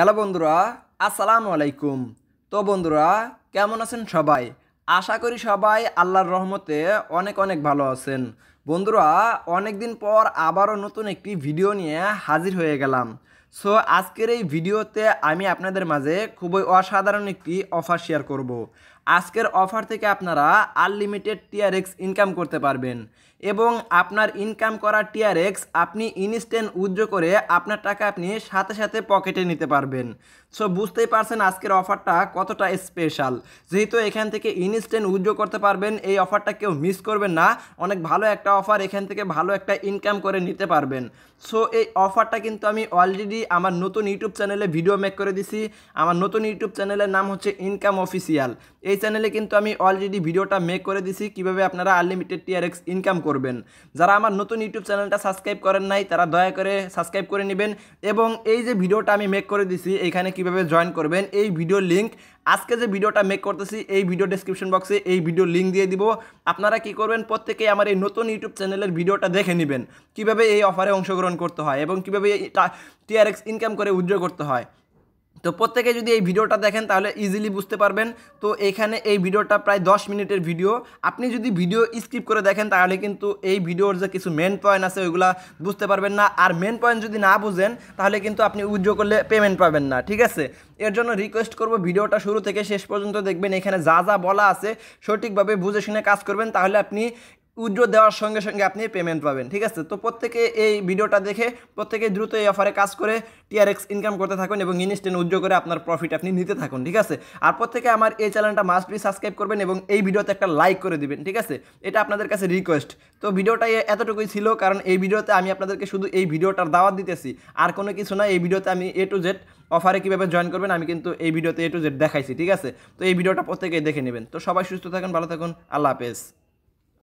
Hello বন্ধুরা আসসালামু আলাইকুম তো বন্ধুরা কেমন আছেন সবাই আশা করি সবাই আল্লাহর রহমতে অনেক অনেক ভালো আছেন বন্ধুরা অনেক দিন পর আবারও নতুন একটি ভিডিও নিয়ে হাজির হয়ে গেলাম সো আজকের এই ভিডিওতে আমি আপনাদের মাঝে খুবই অসাধারণ একটি অফার শেয়ার করব। আজকের অফার থেকে আপনারা আনলিমিটেড টিআরএক্স ইনকাম করতে পারবেন এবং আপনার ইনকাম করা টিআরএক্স আপনি ইনস্ট্যান্ট উদ্র করে আপনার টাকা আপনি সাথে সাথে পকেটে নিতে পারবেন সো বুঝতেই পারছেন আজকের অফারটা কতটা স্পেশাল যেহেতু এখান থেকে ইনস্ট্যান্ট উদ্র করতে পারবেন এই অফারটা কেউ মিস করবেন না অনেক ভালো একটা অফার এখান থেকে ভালো একটা ইনকাম করে নিতে পারবেন সো এই অফারটা কিন্তু আমি অলরেডি দিছি আমার নতুন ইউটিউব চ্যানেলে ভিডিও মেক করে দিছি আমার নতুন ইউটিউব চ্যানেলের নাম হচ্ছে ইনকাম অফিসিয়াল এই চ্যানেলে কিন্তু আমি অলরেডি ভিডিওটা মেক করে দিছি কিভাবে আপনারা আনলিমিটেড টিআরএক্স ইনকাম করবেন যারা আমার নতুন ইউটিউব চ্যানেলটা সাবস্ক্রাইব করেন নাই তারা দয়া করে সাবস্ক্রাইব করে নেবেন এবং এই যে ভিডিওটা আমি মেক করে দিছি এখানে কিভাবে জয়েন করবেন এই ভিডিও লিঙ্ক আজকে যে ভিডিওটা মেক করতেছি এই ভিডিও ডিসক্রিপশন বক্সে এই ভিডিও লিঙ্ক দিয়ে দিব আপনারা কি করবেন প্রত্যেকেই আমার এই নতুন ইউটিউব চ্যানেলের ভিডিওটা দেখে নেবেন কিভাবে এই অফারে অংশগ্রহণ করতে হয় এবং কীভাবে টিআরএক্স ইনকাম করে উইথড্র করতে হয় তো প্রত্যেকে যদি এই ভিডিওটা দেখেন তাহলে ইজিলি বুঝতে পারবেন তো এখানে এই ভিডিওটা প্রায় 10 মিনিটের ভিডিও আপনি যদি ভিডিও স্কিপ করে দেখেন তাহলে কিন্তু এই ভিডিওর যে কিছু মেন পয়েন্ট আছে ওইগুলা বুঝতে পারবেন না আর মেন পয়েন্ট যদি না বুঝেন তাহলে কিন্তু আপনি উইথড্র করলে পেমেন্ট পাবেন না ঠিক আছে এর জন্য রিকোয়েস্ট করব ভিডিওটা শুরু থেকে শেষ পর্যন্ত দেখবেন এখানে যা যা বলা আছে সঠিকভাবে বুঝে শুনে কাজ করবেন তাহলে আপনি উইড্রো দেওয়ার সঙ্গে সঙ্গে আপনি পেমেন্ট পাবেন ঠিক আছে তো প্রত্যেকে এই ভিডিওটা দেখে প্রত্যেকে দ্রুত এই অফারে কাজ করে টিআরএক্স ইনকাম করতে থাকুন এবং ইনস্ট্যান্ট উইড্রো করে আপনার প্রফিট আপনি নিতে থাকুন ঠিক আছে আর প্রত্যেকে আমার এই চ্যানেলটা মাস্ট বি সাবস্ক্রাইব করবেন এবং এই ভিডিওতে একটা লাইক করে দিবেন ঠিক আছে এটা আপনাদের কাছে রিকোয়েস্ট তো ভিডিওটা এতটুকুই ছিল কারণ এই ভিডিওতে আমি আপনাদেরকে শুধু এই ভিডিওটার দাওয়াত দিতেছি আর কোনো কিছু না এই ভিডিওতে আমি এ টু জেড অফারে কীভাবে জয়েন করবেন আমি কিন্তু এই ভিডিওতে এ টু জেড দেখাইছি ঠিক আছে তো এই ভিডিওটা প্রত্যেকেই দেখে নেবেন তো সবাই সুস্থ থাকেন ভালো থাকুন আল্লাহ হাফেজ